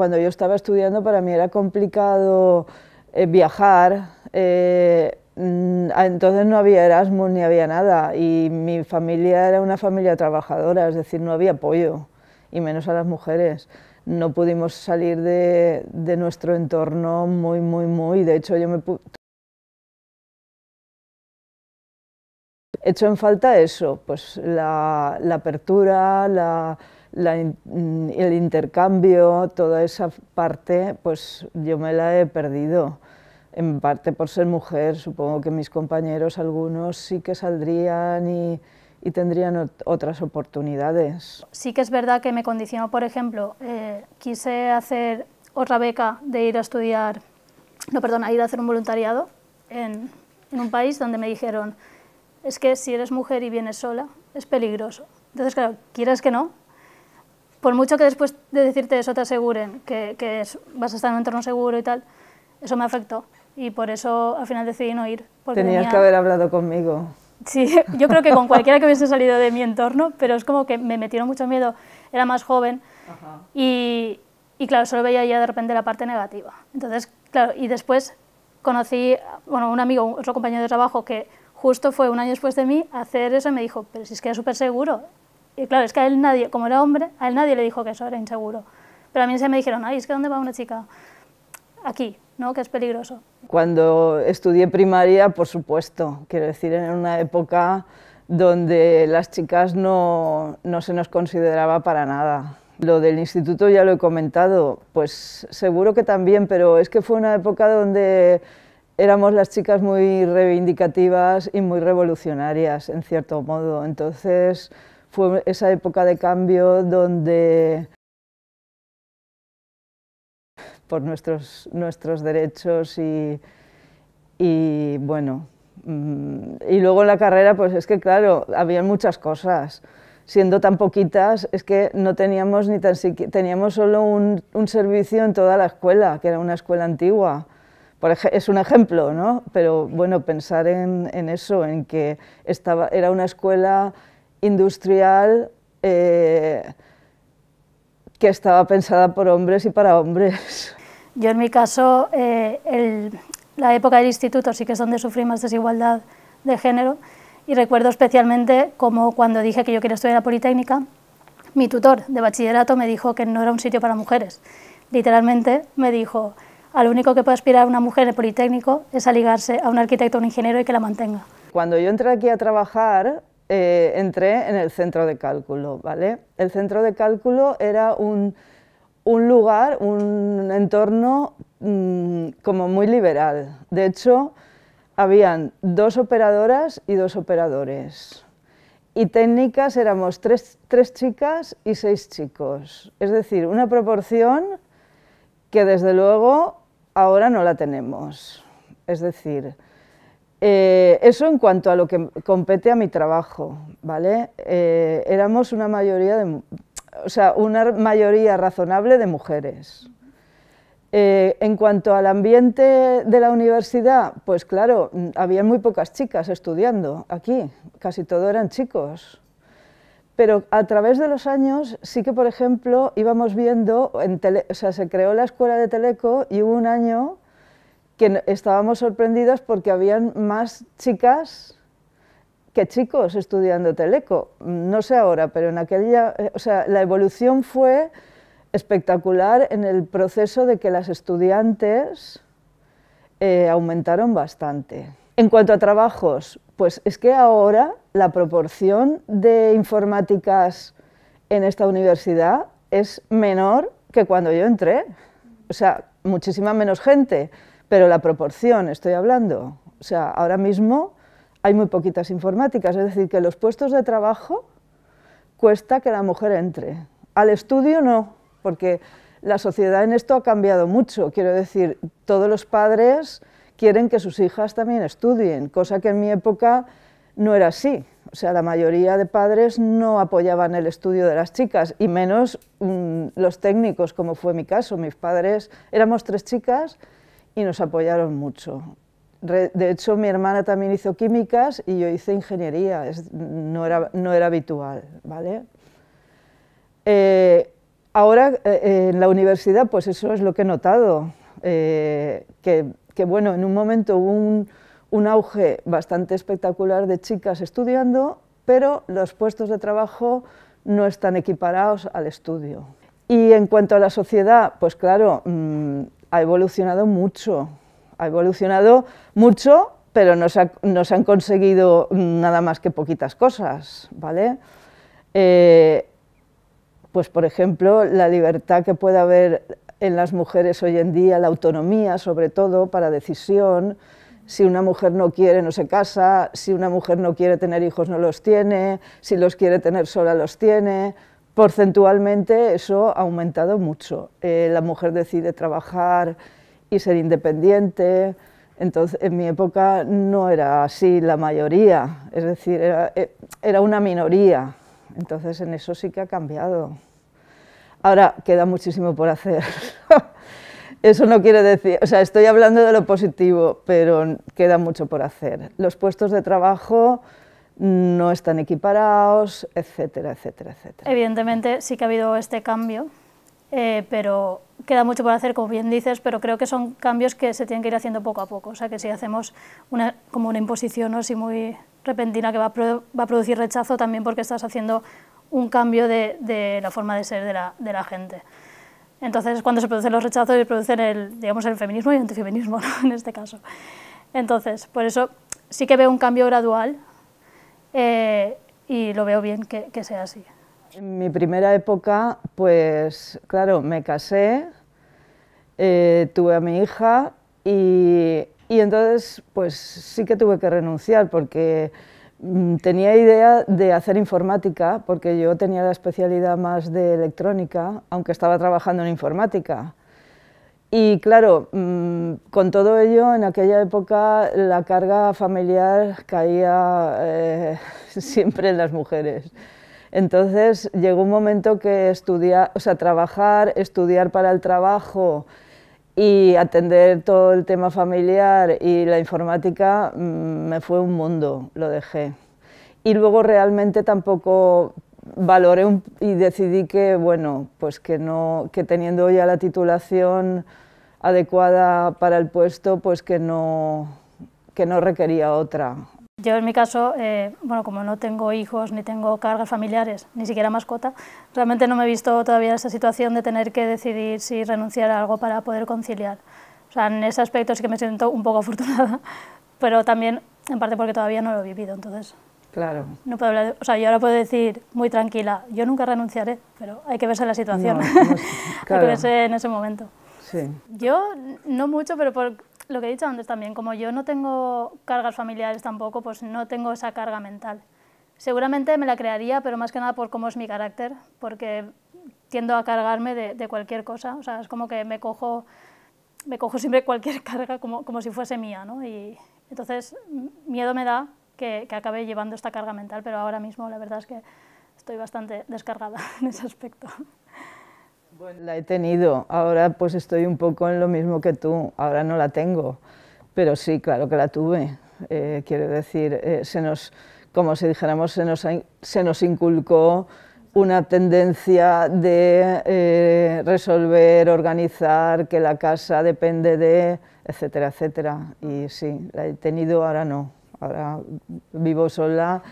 cuando yo estaba estudiando para mí era complicado eh, viajar, eh, mm, entonces no había Erasmus ni había nada y mi familia era una familia trabajadora, es decir, no había apoyo y menos a las mujeres. No pudimos salir de, nuestro entorno muy, muy, muy. De hecho, yo me hecho en falta eso, pues la, la apertura, la, Mm, el intercambio, toda esa parte, pues yo me la he perdido. En parte por ser mujer, supongo que mis compañeros, algunos sí que saldrían y, tendrían otras oportunidades. Sí que es verdad que me condicionó, por ejemplo, eh, quise hacer otra beca de ir a estudiar, no, perdón, a ir a hacer un voluntariado en, en un país donde me dijeron, es que si eres mujer y vienes sola, es peligroso. Entonces, claro, quieres que no, por mucho que después de decirte eso te aseguren que, vas a estar en un entorno seguro y tal, eso me afectó y por eso al final decidí no ir. Porque Tenías que haber hablado conmigo. Sí, yo creo que con cualquiera que hubiese salido de mi entorno, pero es como que me metieron mucho miedo, era más joven y, claro, solo veía ya de repente la parte negativa. Entonces, claro, y después conocí, bueno, un amigo, otro compañero de trabajo que justo fue un año después de mí hacer eso y me dijo, pero si es que es súper seguro, y claro, es que a él nadie, como era hombre, a él nadie le dijo que eso era inseguro. Pero a mí se me dijeron, ay, es que ¿dónde va una chica? Aquí, ¿no? Que es peligroso. Cuando estudié primaria, por supuesto, quiero decir, en una época donde las chicas no, no se nos consideraba para nada. Lo del instituto ya lo he comentado, pues seguro que también, pero es que fue una época donde éramos las chicas muy reivindicativas y muy revolucionarias, en cierto modo. Entonces, fue esa época de cambio donde por nuestros, derechos y, y bueno, mm, y luego en la carrera, pues es que claro, había muchas cosas. Siendo tan poquitas, es que no teníamos ni tan siquiera, teníamos solo un, servicio en toda la escuela, que era una escuela antigua. es un ejemplo, ¿no? Pero bueno, pensar en, eso, en que era una escuela industrial eh, que estaba pensada por hombres y para hombres. Yo en mi caso, eh, la época del instituto sí que es donde sufrí más desigualdad de género y recuerdo especialmente como cuando dije que yo quería estudiar la Politécnica, mi tutor de bachillerato me dijo que no era un sitio para mujeres. Literalmente me dijo, a lo único que puede aspirar una mujer el Politécnico es a ligarse a un arquitecto o un ingeniero y que la mantenga. Cuando yo entré aquí a trabajar, eh, entré en el centro de cálculo, ¿vale? El centro de cálculo era un, un lugar, un entorno mm, como muy liberal. De hecho, habían dos operadoras y dos operadores. Y técnicas éramos tres, tres chicas y seis chicos. Es decir, una proporción que desde luego ahora no la tenemos. Es decir, eh, eso en cuanto a lo que compete a mi trabajo, ¿vale? Eh, éramos una mayoría de, o sea, una mayoría razonable de mujeres. Eh, en cuanto al ambiente de la universidad, pues claro, mm, había muy pocas chicas estudiando aquí, casi todo eran chicos. Pero a través de los años sí que, por ejemplo, íbamos viendo, o sea, se creó la escuela de Teleco y hubo un año que estábamos sorprendidas porque habían más chicas que chicos estudiando Teleco. No sé ahora, pero en aquella, eh, o sea, la evolución fue espectacular en el proceso de que las estudiantes eh, aumentaron bastante. En cuanto a trabajos, pues es que ahora la proporción de informáticas en esta universidad es menor que cuando yo entré. O sea, muchísima menos gente pero la proporción estoy hablando. O sea, ahora mismo hay muy poquitas informáticas, es decir, que los puestos de trabajo cuesta que la mujer entre. Al estudio no, porque la sociedad en esto ha cambiado mucho. Quiero decir, todos los padres quieren que sus hijas también estudien, cosa que en mi época no era así. O sea, la mayoría de padres no apoyaban el estudio de las chicas, y menos mm, los técnicos, como fue mi caso. Mis padres éramos tres chicas y nos apoyaron mucho. De hecho, mi hermana también hizo químicas y yo hice ingeniería, no, era, no, era, habitual, ¿vale? Eh, ahora, eh, en la universidad, pues eso es lo que he notado, eh, que, que, bueno, en un momento hubo un, un auge bastante espectacular de chicas estudiando, pero los puestos de trabajo no están equiparados al estudio. Y en cuanto a la sociedad, pues claro, mm, ha evolucionado mucho, ha evolucionado mucho, pero no se, han conseguido nada más que poquitas cosas, ¿vale? Eh, pues por ejemplo, la libertad que puede haber en las mujeres hoy en día, la autonomía sobre todo para decisión, si una mujer no quiere no se casa, si una mujer no quiere tener hijos no los tiene, si los quiere tener sola los tiene, Porcentualmente eso ha aumentado mucho. Eh, la mujer decide trabajar y ser independiente. Entonces, en mi época no era así la mayoría, es decir, era, eh, era una minoría. Entonces, en eso sí que ha cambiado. Ahora queda muchísimo por hacer. Eso no quiere decir, o sea, estoy hablando de lo positivo, pero queda mucho por hacer. Los puestos de trabajo no están equiparados, etcétera, etcétera, etcétera. Evidentemente sí que ha habido este cambio, eh, pero queda mucho por hacer, como bien dices, pero creo que son cambios que se tienen que ir haciendo poco a poco. O sea, que si hacemos una, como una imposición así muy repentina que va a, producir rechazo también porque estás haciendo un cambio de, la forma de ser de la, gente. Entonces, cuando se producen los rechazos, se producen el, digamos, el feminismo y el antifeminismo, en este caso. Entonces, por eso sí que veo un cambio gradual eh, y lo veo bien que, que sea así. En mi primera época, pues claro, me casé, eh, tuve a mi hija y, y, entonces pues sí que tuve que renunciar porque mm, tenía idea de hacer informática porque yo tenía la especialidad más de electrónica, aunque estaba trabajando en informática. Y claro, mm, con todo ello, en aquella época la carga familiar caía eh, siempre en las mujeres. Entonces llegó un momento que estudiar, o sea, trabajar, estudiar para el trabajo y atender todo el tema familiar y la informática mm, me fue un mundo, lo dejé. Y luego realmente tampoco valoré y decidí que, bueno, pues que, no, que teniendo ya la titulación adecuada para el puesto, pues que no, que no requería otra. Yo en mi caso, eh, bueno, como no tengo hijos, ni tengo cargas familiares, ni siquiera mascota, realmente no me he visto todavía en esa situación de tener que decidir si renunciar a algo para poder conciliar. O sea, en ese aspecto sí que me siento un poco afortunada, pero también en parte porque todavía no lo he vivido, entonces Claro. No puedo hablar o yo ahora puedo decir muy tranquila, yo nunca renunciaré, pero hay que verse la situación. hay que verse en ese momento. Sí. Yo, no mucho, pero por lo que he dicho antes también, como yo no tengo cargas familiares tampoco, pues no tengo esa carga mental. Seguramente me la crearía, pero más que nada por cómo es mi carácter, porque tiendo a cargarme de, cualquier cosa. O sea, es como que me cojo, me cojo siempre cualquier carga como, como si fuese mía, ¿no? Y entonces miedo me da que, acabé acabe llevando esta carga mental, pero ahora mismo la verdad es que estoy bastante descargada en ese aspecto. Bueno, la he tenido, ahora pues estoy un poco en lo mismo que tú, ahora no la tengo, pero sí, claro que la tuve. Eh, quiero decir, eh, se nos, como si dijéramos, se nos, se nos inculcó una tendencia de eh, resolver, organizar, que la casa depende de, etcétera, etcétera. Y sí, la he tenido, ahora no ahora vivo sola.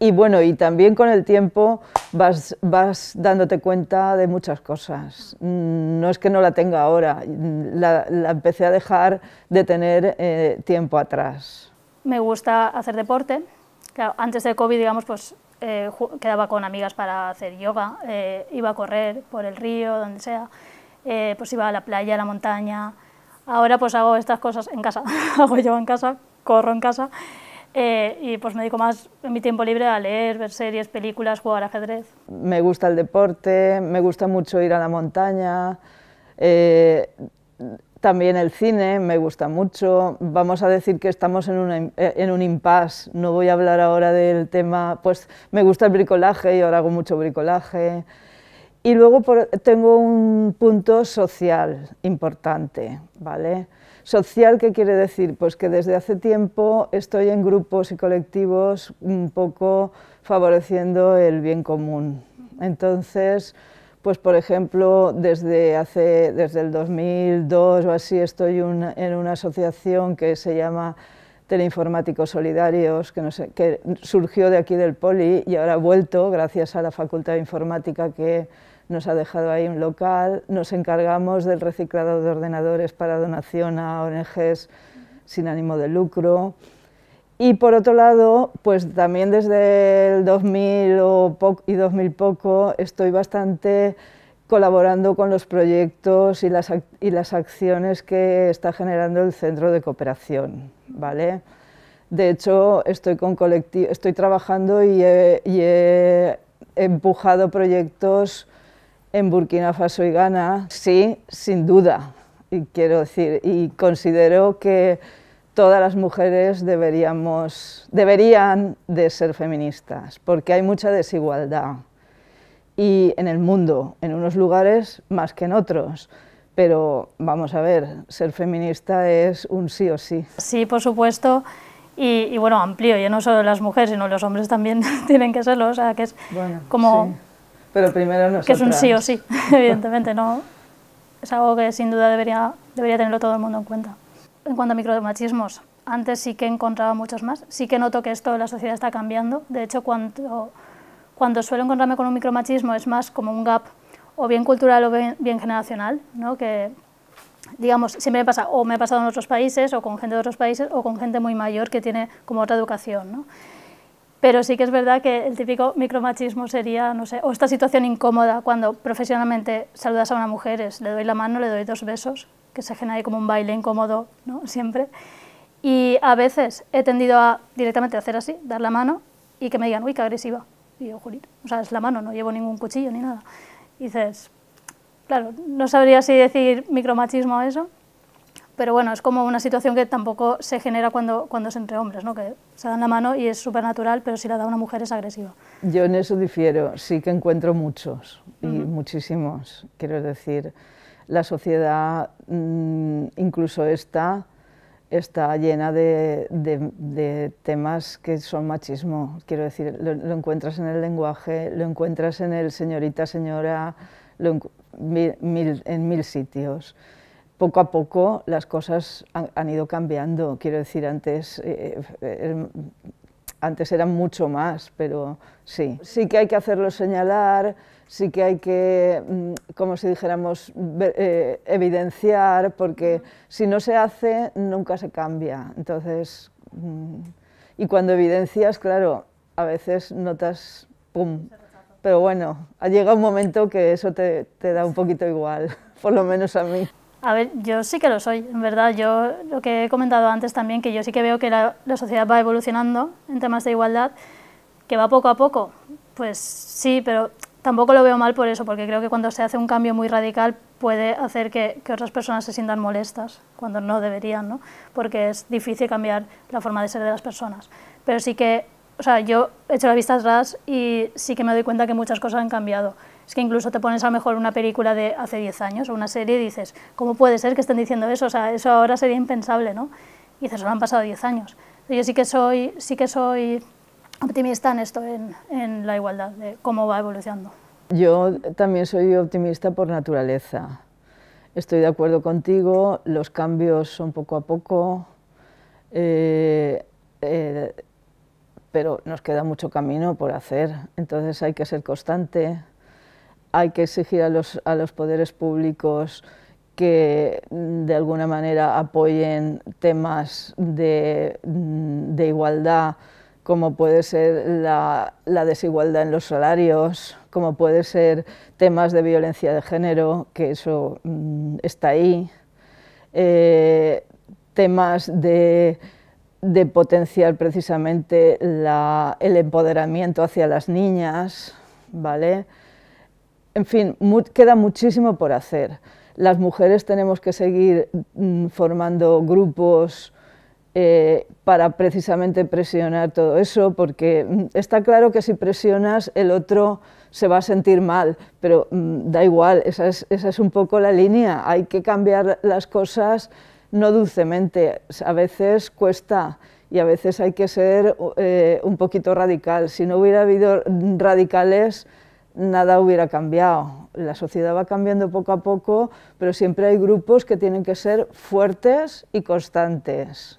Y bueno, y también con el tiempo vas, vas dándote cuenta de muchas cosas. Mm, no es que no la tenga ahora, mm, la, empecé a dejar de tener eh, tiempo atrás. Me gusta hacer deporte. antes del COVID, digamos, pues eh, quedaba con amigas para hacer yoga, eh, iba a correr por el río, donde sea, pues iba a la playa, a la montaña. Ahora pues hago estas cosas en casa, hago yoga en casa, corro en casa eh, y pues me dedico más en mi tiempo libre a leer, ver series, películas, jugar ajedrez. Me gusta el deporte, me gusta mucho ir a la montaña, eh, también el cine me gusta mucho. Vamos a decir que estamos en, eh, en un impasse, no voy a hablar ahora del tema, pues me gusta el bricolaje y ahora hago mucho bricolaje. Y luego tengo un punto social importante, ¿vale? Social, ¿qué quiere decir? Pues que desde hace tiempo estoy en grupos y colectivos un poco favoreciendo el bien común. Entonces, pues por ejemplo, desde, hace, desde el 2002 o así estoy en una asociación que se llama Teleinformáticos Solidarios, que, que surgió de aquí del Poli y ahora ha vuelto gracias a la Facultad de Informática que nos ha dejado ahí un local, nos encargamos del reciclado de ordenadores para donación a ONGs sin ánimo de lucro. Y por otro lado, pues también desde el 2000 o y 2000 poco estoy bastante colaborando con los proyectos y las, y las acciones que está generando el Centro de Cooperación, ¿vale? De hecho, estoy, con estoy trabajando y he, y he empujado proyectos en Burkina Faso y Ghana, sí, sin duda, y quiero decir, y considero que todas las mujeres deberíamos, deberían de ser feministas, porque hay mucha desigualdad y en el mundo, en unos lugares más que en otros. Pero vamos a ver, ser feminista es un sí o sí. Sí, por supuesto. Y, bueno, amplio, y no solo las mujeres, sino los hombres también tienen que serlo. O sea, que es como pero primero sí. Que es un sí o sí, evidentemente, no. Es algo que sin duda debería, debería tenerlo todo el mundo en cuenta. En cuanto a micromachismos, antes sí que encontraba muchos más. Sí que noto que esto en la sociedad está cambiando. De hecho, cuando, cuando suelo encontrarme con un micromachismo es más como un gap o bien cultural o bien, generacional, ¿no? que digamos, siempre me pasa, o me ha pasado en otros países, o con gente de otros países, o con gente muy mayor que tiene como otra educación. ¿no? Pero sí que es verdad que el típico micromachismo sería, no sé, o esta situación incómoda cuando profesionalmente saludas a una mujer, es le doy la mano, le doy dos besos, que se genera ahí como un baile incómodo, ¿no? Siempre. Y a veces he tendido a directamente hacer así, dar la mano, y que me digan, uy, qué agresiva. Y yo, Juli, o sea, es la mano, no llevo ningún cuchillo ni nada. Y dices, claro, no sabría si decir micromachismo a eso, pero bueno, es como una situación que tampoco se genera cuando, cuando es entre hombres, ¿no? que se dan la mano y es súper natural, pero si la da una mujer es agresiva. Yo en eso difiero, sí que encuentro muchos y muchísimos, quiero decir, la sociedad mm, incluso esta, está llena de, de, temas que son machismo. Quiero decir, lo, encuentras en el lenguaje, lo encuentras en el señorita, señora, lo, en mil sitios poco a poco las cosas han, ido cambiando. Quiero decir, antes, eh, eh, antes eran mucho más, pero sí. Sí que hay que hacerlo señalar, sí que hay que, mm, como si dijéramos, eh, evidenciar, porque si no se hace, nunca se cambia. Entonces, mm, y cuando evidencias, claro, a veces notas, ¡pum! Pero bueno, ha llegado un momento que eso te da un poquito igual, por lo menos a mí. A ver, yo sí que lo soy, en verdad. Yo lo que he comentado antes también, que yo sí que veo que la, sociedad va evolucionando en temas de igualdad, que va poco a poco. Pues sí, pero tampoco lo veo mal por eso, porque creo que cuando se hace un cambio muy radical puede hacer que, otras personas se sientan molestas, cuando no deberían, ¿no? porque es difícil cambiar la forma de ser de las personas. Pero sí que, o sea, yo he hecho la vistas atrás y sí que me doy cuenta que muchas cosas han cambiado. Es que incluso te pones a lo mejor una película de hace 10 años o una serie y dices, ¿cómo puede ser que estén diciendo eso? O sea, eso ahora sería impensable, ¿no? Y dices, solo han pasado 10 años. Yo sí que soy, sí que soy optimista en esto, en, la igualdad, de cómo va evolucionando. Yo también soy optimista por naturaleza. Estoy de acuerdo contigo, los cambios son poco a poco, eh, eh, pero nos queda mucho camino por hacer, entonces hay que ser constante hay que exigir a los, poderes públicos que mm, de alguna manera apoyen temas de, mm, igualdad, como puede ser la, desigualdad en los salarios, como puede ser temas de violencia de género, que eso mm, está ahí, eh, temas de, potenciar precisamente el empoderamiento hacia las niñas, ¿vale? En fin, queda muchísimo por hacer. Las mujeres tenemos que seguir mm, formando grupos eh, para precisamente presionar todo eso, porque mm, está claro que si presionas el otro se va a sentir mal, pero mm, da igual, esa es, un poco la línea. Hay que cambiar las cosas no dulcemente, a veces cuesta y a veces hay que ser eh, un poquito radical. Si no hubiera habido radicales, nada hubiera cambiado. La sociedad va cambiando poco a poco, pero siempre hay grupos que tienen que ser fuertes y constantes.